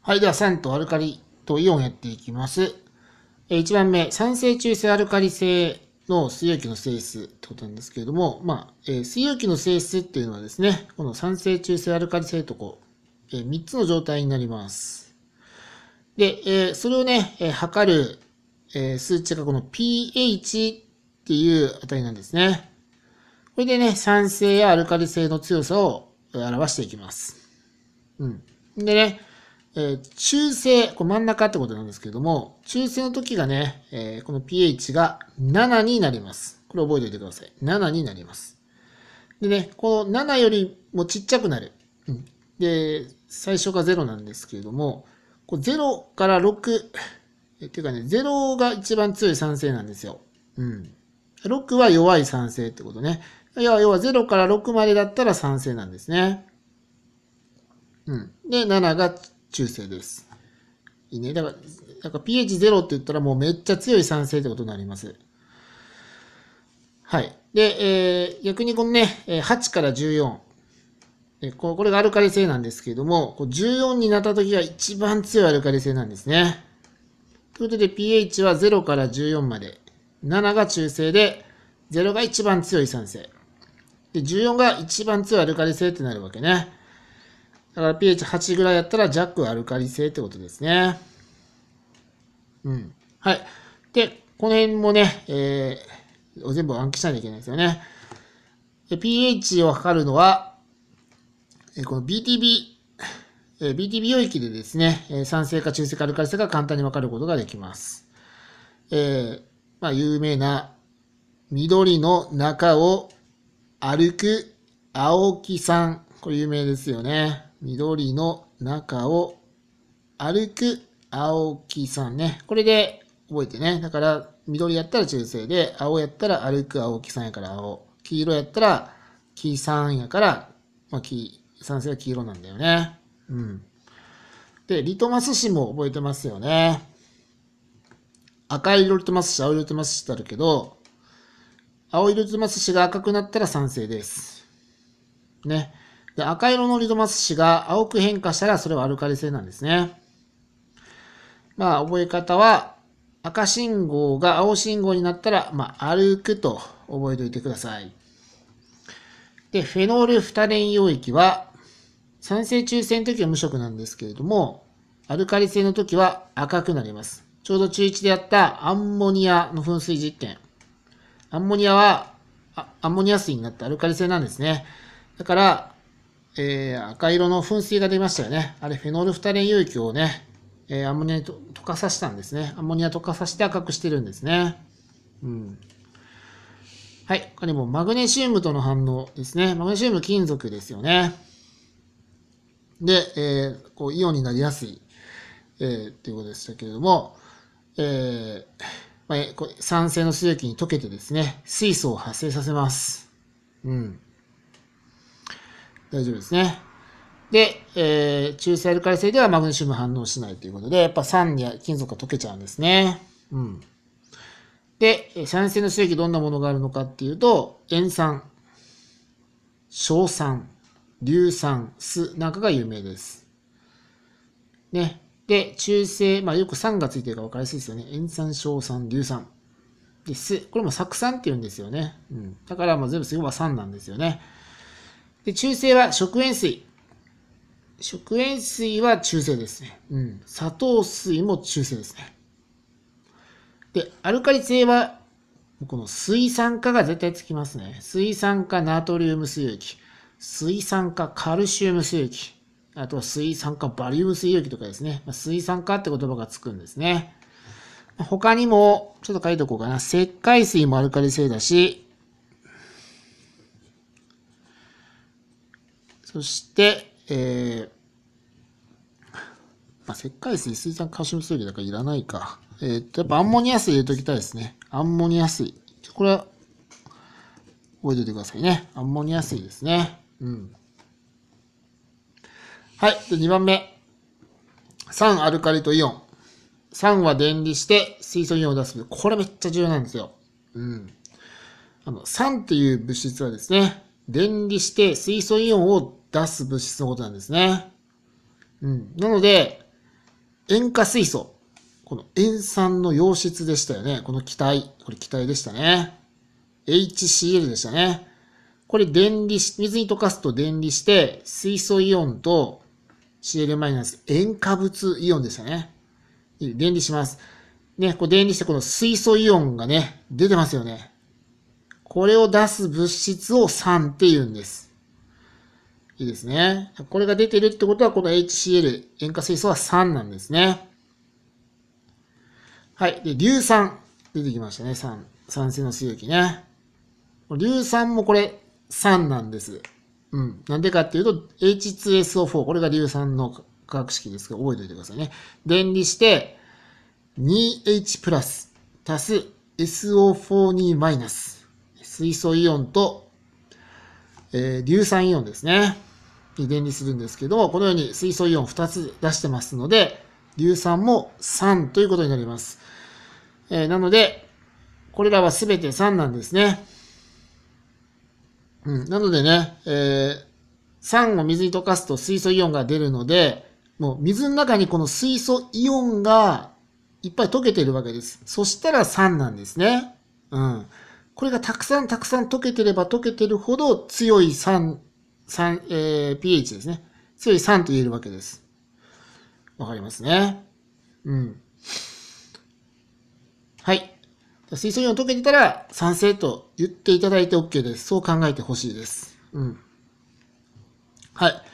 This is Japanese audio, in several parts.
はい、では酸とアルカリとイオンやっていきます。1番目、酸性中性アルカリ性の水溶液の性質ってことなんですけれども、まあ、えー、水溶液の性質っていうのはですね、この酸性中性アルカリ性とこう、えー、3つの状態になります。で、えー、それをね、え測る、え数値がこの pH っていう値なんですね。これでね、酸性やアルカリ性の強さを表していきます。うん。でね、えー、中性、こ真ん中ってことなんですけれども、中性の時がね、えー、この pH が7になります。これ覚えておいてください。7になります。でね、この7よりもちっちゃくなる。うん、で、最初が0なんですけれども、こ0から6、えっていうかね、0が一番強い酸性なんですよ。うん。6は弱い酸性ってことね。要は要は0から6までだったら酸性なんですね。うん。で、7が中性です。いいね。だから、んか pH0 って言ったらもうめっちゃ強い酸性ってことになります。はい。で、えー、逆にこのね、8から14。これがアルカリ性なんですけれども、14になった時が一番強いアルカリ性なんですね。ということで pH は0から14まで。7が中性で、0が一番強い酸性。で、14が一番強いアルカリ性ってなるわけね。だから pH8 ぐらいだったら弱アルカリ性ってことですね。うん。はい。で、この辺もね、えー、全部暗記しないといけないですよね。pH を測るのは、この BTB、BTB 溶液でですね、酸性か中性かアルカリ性が簡単にわかることができます。えー、まあ、有名な緑の中を歩く青木さん。これ有名ですよね。緑の中を歩く青木さんね。これで覚えてね。だから、緑やったら中性で、青やったら歩く青木さんやから青。黄色やったら木さんやから、まあ、木、酸性は黄色なんだよね。うん。で、リトマス紙も覚えてますよね。赤い色リトマスし、青色リトマスしってあるけど、青色リトマス紙が赤くなったら酸性です。ね。で赤色のリドマス紙が青く変化したらそれはアルカリ性なんですね。まあ、覚え方は、赤信号が青信号になったら、まあ、歩くと覚えておいてください。で、フェノールフタレン溶液は、酸性中性の時は無色なんですけれども、アルカリ性の時は赤くなります。ちょうど中1でやったアンモニアの噴水実験。アンモニアは、アンモニア水になってアルカリ性なんですね。だから、えー、赤色の噴水が出ましたよね。あれ、フェノールフタレン有機をね、えー、アンモニアに溶かさせたんですね。アンモニア溶かさせて赤くしてるんですね。うん。はい。他にもマグネシウムとの反応ですね。マグネシウム金属ですよね。で、えー、こう、イオンになりやすい、えー、っていうことでしたけれども、えー、まあ、酸性の水液に溶けてですね、水素を発生させます。うん。大丈夫ですね。で、えー、中性アルカリ性ではマグネシウム反応しないということで、やっぱ酸に金属が溶けちゃうんですね。うん。で、酸性の刺激どんなものがあるのかっていうと、塩酸、硝酸、硫酸、酢なんかが有名です。ね。で、中性、まあよく酸がついてるかわ分かりやすいですよね。塩酸、硝酸、硫酸。で、酢、これも酢酸って言うんですよね。うん。だから、まあ全部すれば酸なんですよね。で、中性は食塩水。食塩水は中性ですね。うん。砂糖水も中性ですね。で、アルカリ性は、この水酸化が絶対つきますね。水酸化ナトリウム水液、水酸化カルシウム水液、あとは水酸化バリウム水溶液とかですね。水酸化って言葉がつくんですね。他にも、ちょっと書いておこうかな。石灰水もアルカリ性だし、そして、えー、まあ、石灰水、水酸化シム水だからいらないか。えー、っと、やっぱアンモニア水入れときたいですね。アンモニア水。これは、覚えておいてくださいね。アンモニア水ですね。うん。はい。で、2番目。酸アルカリとイオン。酸は電離して水素イオンを出す。これめっちゃ重要なんですよ。うん。あの、酸っていう物質はですね、電離して水素イオンを出す物質のことなんですね。うん。なので、塩化水素。この塩酸の溶質でしたよね。この気体。これ気体でしたね。HCl でしたね。これ電離し、水に溶かすと電離して、水素イオンと Cl- 塩化物イオンでしたね。電離します。ね、こう電離してこの水素イオンがね、出てますよね。これを出す物質を酸って言うんです。いいですね。これが出てるってことは、この HCl、塩化水素は3なんですね。はい。で、硫酸。出てきましたね。酸。酸性の水液ね。硫酸もこれ3なんです。うん。なんでかっていうと、H2SO4。これが硫酸の化学式ですけど、覚えておいてくださいね。電離して、2H プラス足す SO42 マイナス。水素イオンと、えー、硫酸イオンですね。電離するんですけども、このように水素イオン2つ出してますので、硫酸も3ということになります。えー、なので、これらは全て3なんですね。うん、なのでね、えー、酸を水に溶かすと水素イオンが出るので、もう水の中にこの水素イオンがいっぱい溶けてるわけです。そしたら酸なんですね。うん。これがたくさんたくさん溶けてれば溶けてるほど強い酸3、えー、pH ですね。強い3と言えるわけです。わかりますね。うん。はい。水素イオン溶けてたら酸性と言っていただいて OK です。そう考えてほしいです。うん。はい。だか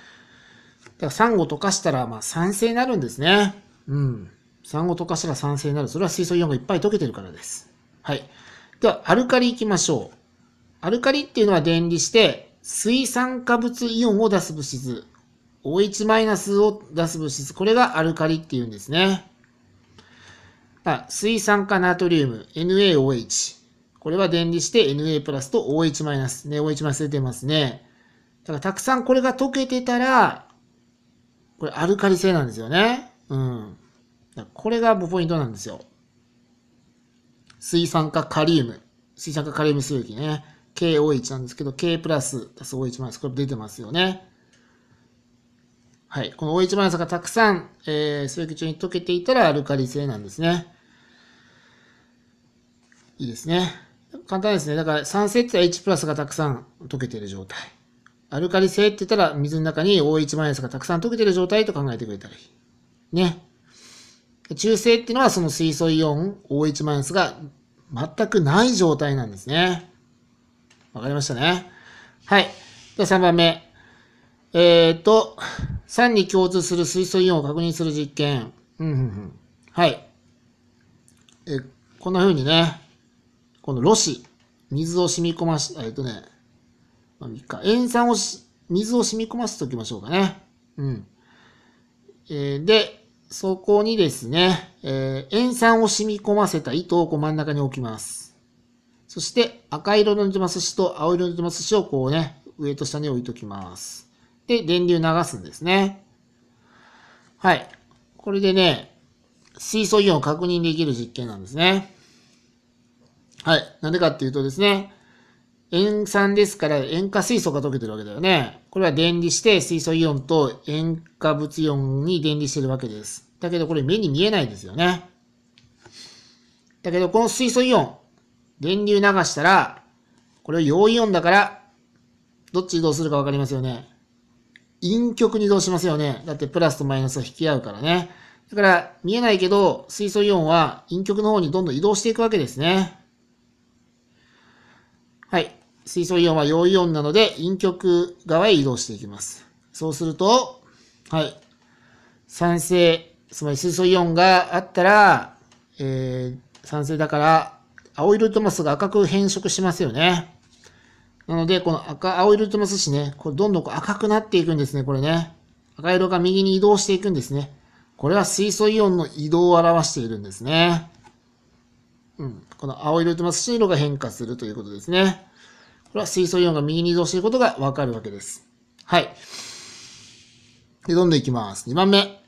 ら酸を溶かしたら、まあ、酸性になるんですね。うん。酸を溶かしたら酸性になる。それは水素イオンがいっぱい溶けてるからです。はい。では、アルカリいきましょう。アルカリっていうのは電離して、水酸化物イオンを出す物質、OH- を出す物質、これがアルカリっていうんですね。水酸化ナトリウム、NaOH。これは電離して Na プラスと OH-。ね、OH- 出てますね。だからたくさんこれが溶けてたら、これアルカリ性なんですよね。うん。これがポイントなんですよ。水酸化カリウム。水酸化カリウム水液ね。KOH なんですけど、K プラス足す OH マイナス、これ出てますよね。はい。この OH マイナスがたくさん、えー、水液中に溶けていたらアルカリ性なんですね。いいですね。簡単ですね。だから酸性って言ったら H プラスがたくさん溶けている状態。アルカリ性って言ったら水の中に OH マイナスがたくさん溶けている状態と考えてくれたらいい。ね。中性っていうのはその水素イオン OH マイナスが全くない状態なんですね。わかりましたね。はい。で、3番目。えっ、ー、と、3に共通する水素イオンを確認する実験。うん、うん、うん。はい。え、こんな風にね、このロシ、水を染み込まし、えっ、ー、とね、何か、塩酸をし、水を染み込ませておきましょうかね。うん。えー、で、そこにですね、えー、塩酸を染み込ませた糸をこう真ん中に置きます。そして赤色のニジマス紙と青色のニジマス紙をこうね、上と下に置いときます。で、電流流すんですね。はい。これでね、水素イオンを確認できる実験なんですね。はい。なんでかっていうとですね、塩酸ですから塩化水素が溶けてるわけだよね。これは電離して水素イオンと塩化物イオンに電離してるわけです。だけどこれ目に見えないですよね。だけどこの水素イオン、電流流したら、これを陽イオンだから、どっち移動するかわかりますよね。陰極に移動しますよね。だってプラスとマイナスを引き合うからね。だから見えないけど、水素イオンは陰極の方にどんどん移動していくわけですね。はい。水素イオンは陽イオンなので陰極側へ移動していきます。そうすると、はい。酸性、つまり水素イオンがあったら、えー、酸性だから青色トマスが赤く変色しますよね。なので、この赤、青色トマス紙ね、これどんどん赤くなっていくんですね、これね。赤色が右に移動していくんですね。これは水素イオンの移動を表しているんですね。うん。この青色トマス紙色が変化するということですね。これは水素イオンが右に移動していることがわかるわけです。はい。で、どんどんいきます。2番目。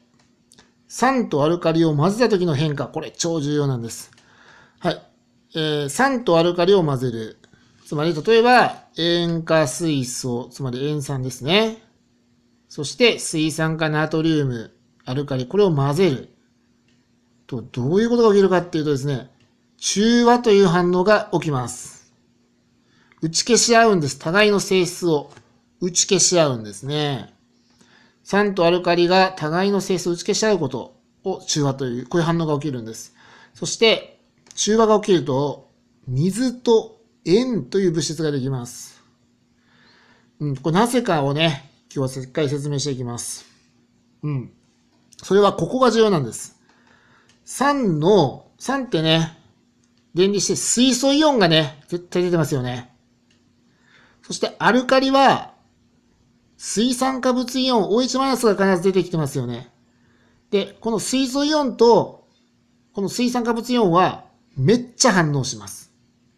酸とアルカリを混ぜた時の変化。これ超重要なんです。はい。え酸とアルカリを混ぜる。つまり、例えば、塩化水素、つまり塩酸ですね。そして、水酸化ナトリウム、アルカリ、これを混ぜる。と、どういうことが起きるかっていうとですね、中和という反応が起きます。打ち消し合うんです。互いの性質を打ち消し合うんですね。酸とアルカリが互いの性質を打ち消し合うことを中和という、こういう反応が起きるんです。そして、中和が起きると、水と塩という物質ができます。うん、これなぜかをね、今日はしっかり説明していきます。うん。それはここが重要なんです。酸の、酸ってね、電離して水素イオンがね、絶対出てますよね。そしてアルカリは、水酸化物イオン OH マイナスが必ず出てきてますよね。で、この水素イオンと、この水酸化物イオンは、めっちゃ反応します。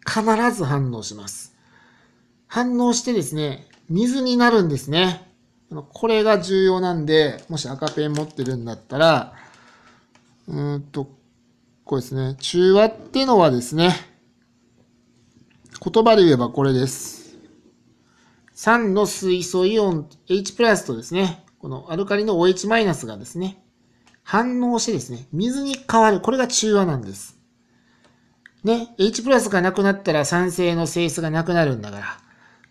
必ず反応します。反応してですね、水になるんですね。これが重要なんで、もし赤ペン持ってるんだったら、うんと、こうですね。中和ってのはですね、言葉で言えばこれです。酸の水素イオン H プラスとですね、このアルカリの OH マイナスがですね、反応してですね、水に変わる。これが中和なんです。ね、H プラスがなくなったら酸性の性質がなくなるんだから、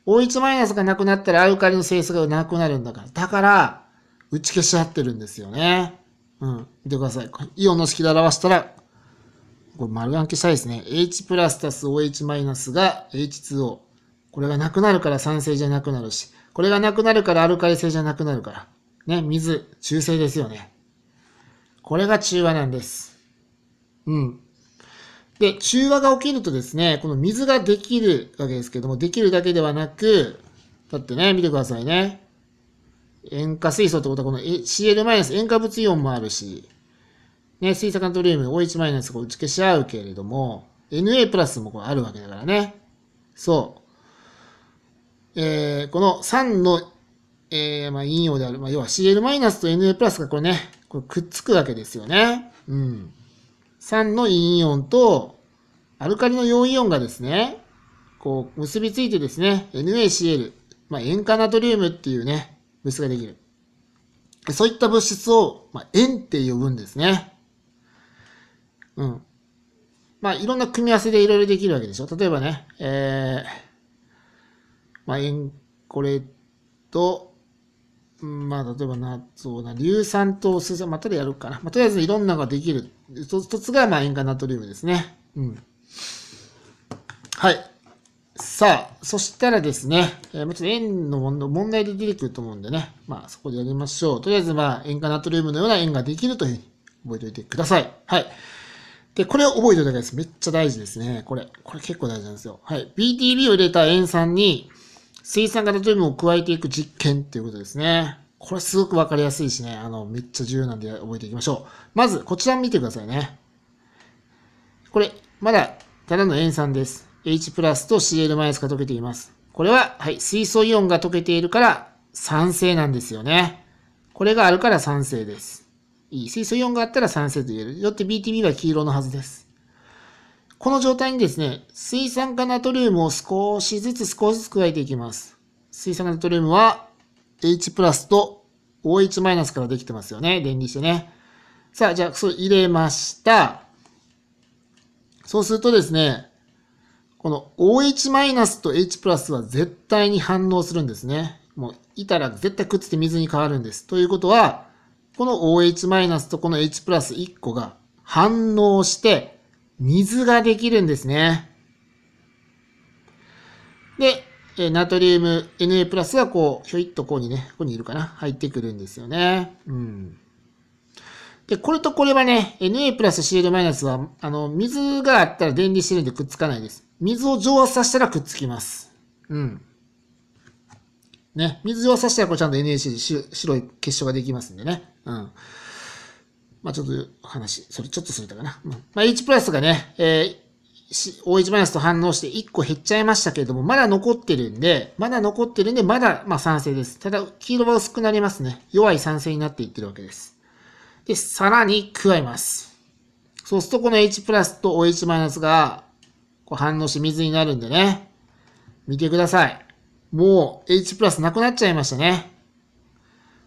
OH マイナスがなくなったらアルカリの性質がなくなるんだから、だから、打ち消し合ってるんですよね。うん。見てください。イオンの式で表したら、これ丸暗記したいですね。H プラスたす OH マイナスが H2O。これがなくなるから酸性じゃなくなるし、これがなくなるからアルカリ性じゃなくなるから。ね、水、中性ですよね。これが中和なんです。うん。で、中和が起きるとですね、この水ができるわけですけども、できるだけではなく、だってね、見てくださいね。塩化水素ってことは、この CL- マイナス塩化物イオンもあるし、ね、水酸化トリウム OH- スが打ち消し合うけれども、Na プラスもこれあるわけだからね。そう。えー、この3の、えー、まあ、陰陽である、まあ、要は CL- マイナスと Na プラスがこれね、これくっつくわけですよね。うん。酸の陰イオンとアルカリの陽イオンがですね、こう結びついてですね、NaCl、まあ、塩化ナトリウムっていうね、物質ができる。そういった物質を、まあ、塩って呼ぶんですね。うん。まあ、いろんな組み合わせでいろいろできるわけでしょ。例えばね、えー、まあ、塩、これと、まあ、例えばな、そうな、硫酸と水酸、まあ、たでやるかな。まあ、とりあえずいろんなのができる一つがまあ塩化ナトリウムですね。うん。はい。さあ、そしたらですね、えー、もちろん円の問題で出てくると思うんでね、まあそこでやりましょう。とりあえずまあ塩化ナトリウムのような円ができるというふうに覚えておいてください。はい。で、これを覚えておいただけです。めっちゃ大事ですね。これ。これ結構大事なんですよ。はい。BTB を入れた塩酸に水酸化ナトリウムを加えていく実験っていうことですね。これすごく分かりやすいしね、あの、めっちゃ重要なんで覚えていきましょう。まず、こちら見てくださいね。これ、まだ、ただの塩酸です。H プラスと Cl マイナスが溶けています。これは、はい、水素イオンが溶けているから酸性なんですよね。これがあるから酸性です。いい。水素イオンがあったら酸性と言える。よって BTB は黄色のはずです。この状態にですね、水酸化ナトリウムを少しずつ少しずつ加えていきます。水酸化ナトリウムは H プラスと OH マイナスからできてますよね。電離してね。さあ、じゃあ、それ入れました。そうするとですね、この OH マイナスと H プラスは絶対に反応するんですね。もう、いたら絶対くっついて水に変わるんです。ということは、この OH マイナスとこの H プラス1個が反応して、水ができるんですね。で、えナトリウム Na プラスがこう、ひょいっとこうにね、ここにいるかな、入ってくるんですよね。うん。で、これとこれはね、Na プラス Cl マイナスは、あの、水があったら電離してるんでくっつかないです。水を蒸発させたらくっつきます。うん。ね、水蒸発したらこうちゃんと NaC で白い結晶ができますんでね。うん。まあちょっと話、それちょっとするたかな。うん、まあ H プラスがね、えー大一マイナスと反応して1個減っちゃいましたけれども、まだ残ってるんで、まだ残ってるんで、まだ、まあ、酸性です。ただ、黄色は薄くなりますね。弱い酸性になっていってるわけです。で、さらに加えます。そうすると、この H プラスと OH マイナスが、こう反応して水になるんでね。見てください。もう H プラスなくなっちゃいましたね。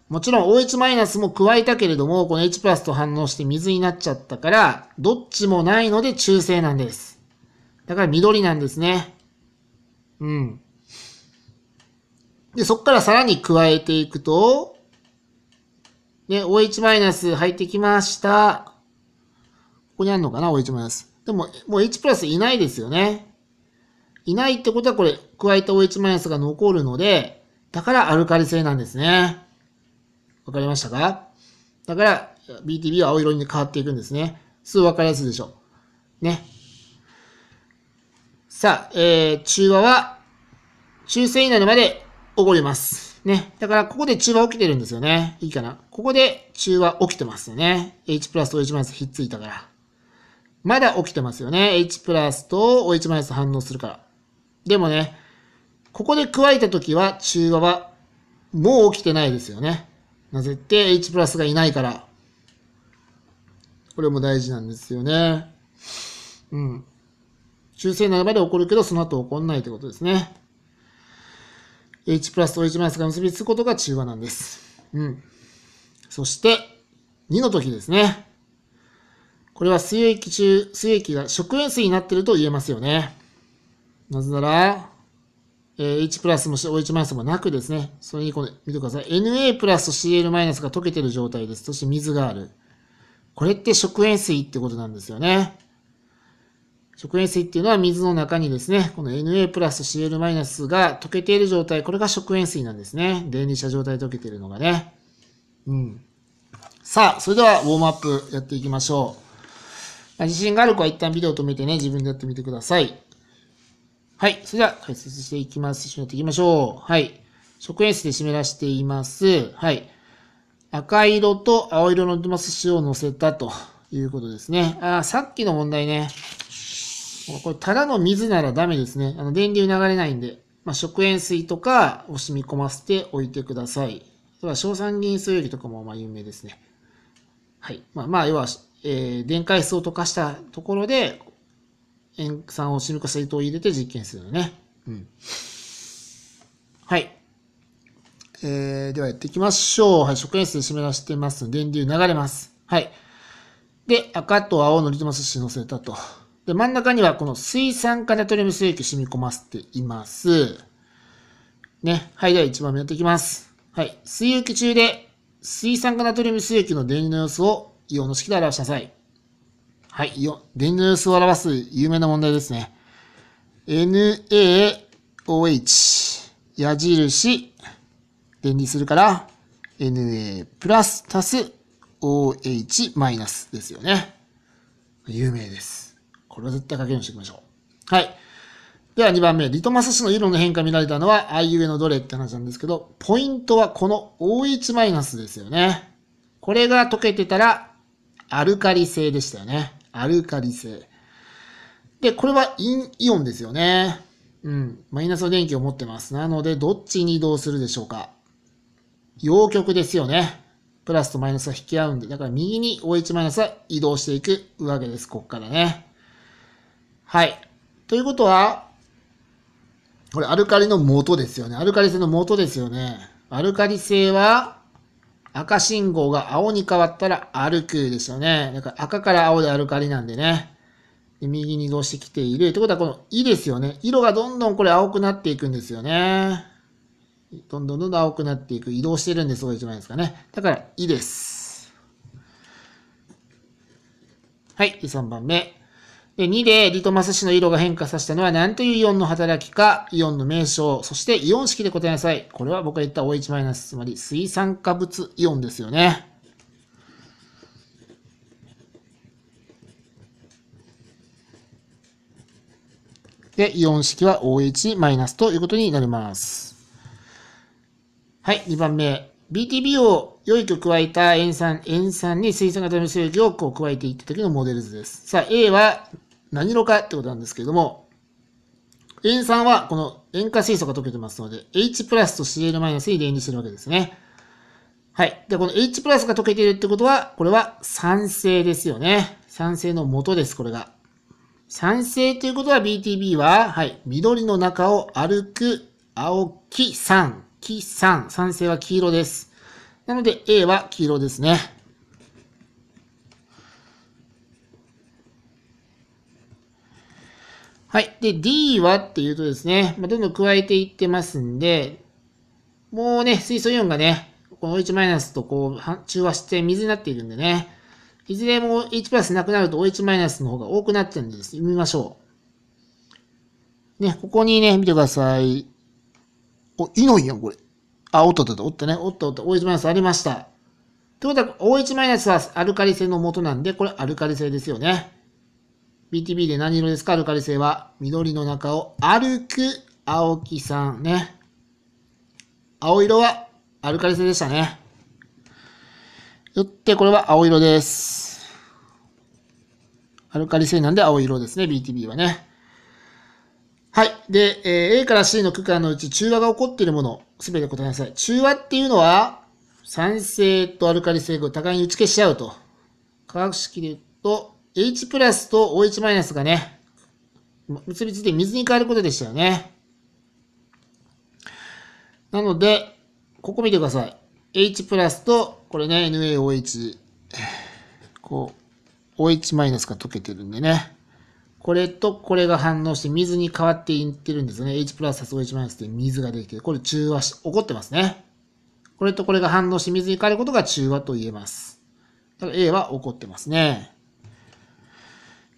もちろん OH マイナスも加えたけれども、この H プラスと反応して水になっちゃったから、どっちもないので中性なんです。だから緑なんですね。うん。で、そこからさらに加えていくと、で、OH- マイナス入ってきました。ここにあるのかな ?OH-。マイナス。でも、もう H プラスいないですよね。いないってことはこれ、加えた OH- マイナスが残るので、だからアルカリ性なんですね。わかりましたかだから、BTB は青色に変わっていくんですね。すぐわかりやすいでしょ。ね。さあ、えー、中和は、中性になるまで起こります。ね。だから、ここで中和起きてるんですよね。いいかな。ここで中和起きてますよね。H プラスと H マイナスひっついたから。まだ起きてますよね。H プラスと OH マイナス反応するから。でもね、ここで加えたときは、中和はもう起きてないですよね。なぜって H プラスがいないから。これも大事なんですよね。うん。中性なるまで起こるけど、その後起こんないということですね。H プラスと H マイナスが結びつくことが中和なんです。うん。そして、2の時ですね。これは水液中、水液が食塩水になっていると言えますよね。なぜなら、え H プラスも OH マイナスもなくですね、それにこれ見てください。Na プラスと Cl マイナスが溶けている状態です。そして水がある。これって食塩水ってことなんですよね。食塩水っていうのは水の中にですね、この Na プラス Cl マイナスが溶けている状態、これが食塩水なんですね。電離した状態で溶けているのがね。うん。さあ、それではウォームアップやっていきましょう。まあ、自信がある子は一旦ビデオ止めてね、自分でやってみてください。はい。それでは解説していきます。一緒にやっていきましょう。はい。食塩水で湿らしています。はい。赤色と青色のドマス塩を乗せたということですね。ああ、さっきの問題ね。これ、ただの水ならダメですね。あの、電流流れないんで、まあ、食塩水とかを染み込ませておいてください。それは硝酸銀水液とかもまあ有名ですね。はい。まあ、まあ、要は、えー、電解質を溶かしたところで、塩酸を染み込水筒を入れて実験するのね。うん。はい。えー、ではやっていきましょう。はい。食塩水湿らしてます。電流流れます。はい。で、赤と青のリトマス紙乗せたと。で、真ん中にはこの水酸化ナトリウム水液染み込ませています。ね。はい、では1番目やっていきます。はい。水液中で水酸化ナトリウム水液の電離の様子をイオンの式で表しなさい。はい、イオン。電離の様子を表す有名な問題ですね。NaOH 矢印電離するから Na プラス足す OH マイナスですよね。有名です。これは絶対確けるようにしていきましょう。はい。では2番目、リトマス紙の色の変化見られたのは、あいうえのどれって話なんですけど、ポイントはこの OH マイナスですよね。これが溶けてたら、アルカリ性でしたよね。アルカリ性。で、これはインイオンですよね。うん。マイナスの電気を持ってます。なので、どっちに移動するでしょうか。陽極ですよね。プラスとマイナスは引き合うんで、だから右に OH マイナスは移動していくわけです。こっからね。はい。ということは、これアルカリの元ですよね。アルカリ性の元ですよね。アルカリ性は、赤信号が青に変わったら歩くですよね。だから赤から青でアルカリなんでね。で右に移動してきている。ってことはこの「い」ですよね。色がどんどんこれ青くなっていくんですよね。どんどんどんどん青くなっていく。移動してるんですゃないですかね。だから「い」です。はい。3番目。で、2でリトマス紙の色が変化させたのは何というイオンの働きか、イオンの名称、そしてイオン式で答えなさい。これは僕が言った OH-、つまり水酸化物イオンですよね。で、イオン式は OH- ということになります。はい、2番目。BTB を良いと加えた塩酸、塩酸に水酸化のメ制をこう加えていった時のモデル図です。さあ、A は何色かってことなんですけれども、塩酸はこの塩化水素が溶けてますので、H プラスと Cl マイナスに連にしてるわけですね。はい。で、この H プラスが溶けているってことは、これは酸性ですよね。酸性の元です、これが。酸性ということは BTB は、はい、緑の中を歩く青木酸黄3、酸性は黄色です。なので A は黄色ですね。はい。で、D はっていうとですね、まあ、どんどん加えていってますんで、もうね、水素イオンがね、この H マイナスとこう、中和して水になっているんでね、いずれも H プラスなくなると OH マイナスの方が多くなってうんです。読みましょう。ね、ここにね、見てください。お、いのいやん、これ。あ、おっとっとっと、おったね。おっとおっと、OH マイナスありました。ということは、OH マイナスはアルカリ性の元なんで、これアルカリ性ですよね。BTB で何色ですかアルカリ性は。緑の中を歩く青木さんね。青色はアルカリ性でしたね。よって、これは青色です。アルカリ性なんで青色ですね、BTB はね。はい。で、えー、A から C の区間のうち中和が起こっているもの、すべて答えなさい。中和っていうのは、酸性とアルカリ性を互いに打ち消しちゃうと。化学式で言うと、H プラスと OH マイナスがね、結びついて水に変わることでしたよね。なので、ここ見てください。H プラスと、これね、NaOH。こう、OH マイナスが溶けてるんでね。これとこれが反応して水に変わっていってるんですね。H プラス s o 1マイナスって水ができて、これ中和し、起こってますね。これとこれが反応して水に変わることが中和と言えます。だから A は起こってますね。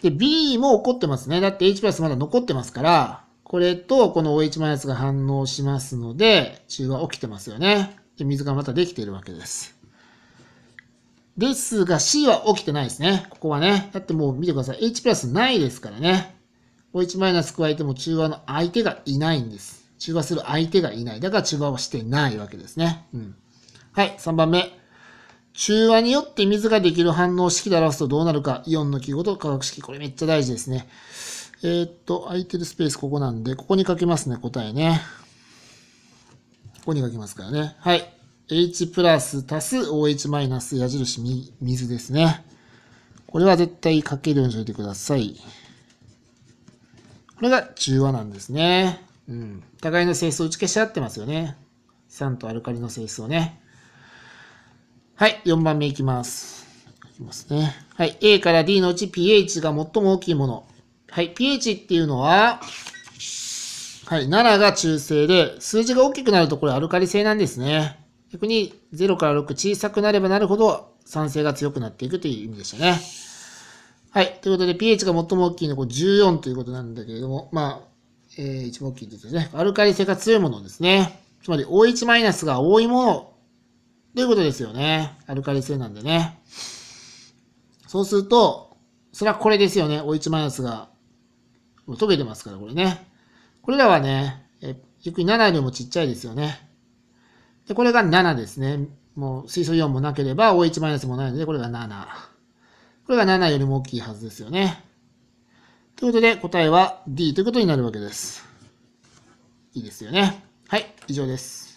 で、B も起こってますね。だって H プラスまだ残ってますから、これとこの OH マイナスが反応しますので、中和起きてますよね。で、水がまたできているわけです。ですが C は起きてないですね。ここはね。だってもう見てください。H プラスないですからね。う1マイナス加えても中和の相手がいないんです。中和する相手がいない。だから中和をしてないわけですね。うん。はい、3番目。中和によって水ができる反応式で表すとどうなるか。イオンの記号と化学式。これめっちゃ大事ですね。えー、っと、空いてるスペースここなんで、ここに書けますね、答えね。ここに書きますからね。はい。H プラス足す OH マイナス矢印水ですね。これは絶対かけるようにしといてください。これが中和なんですね。うん。互いの性質を打ち消し合ってますよね。酸とアルカリの性質をね。はい、4番目いきます。いきますね。はい、A から D のうち pH が最も大きいもの。はい、pH っていうのは、はい、7が中性で、数字が大きくなるとこれアルカリ性なんですね。逆に0から6小さくなればなるほど酸性が強くなっていくという意味でしたね。はい。ということで、pH が最も大きいのは14ということなんだけれども、まあ、えー、一番大きいですね。アルカリ性が強いものですね。つまり o 1マイナスが多いものということですよね。アルカリ性なんでね。そうすると、それはこれですよね。o 1マイナスが溶けてますから、これね。これらはね、え、ゆっくり7よりもちっちゃいですよね。で、これが7ですね。もう水素イオンもなければ OH マイナスもないので、これが7。これが7よりも大きいはずですよね。ということで、答えは D ということになるわけです。いいですよね。はい、以上です。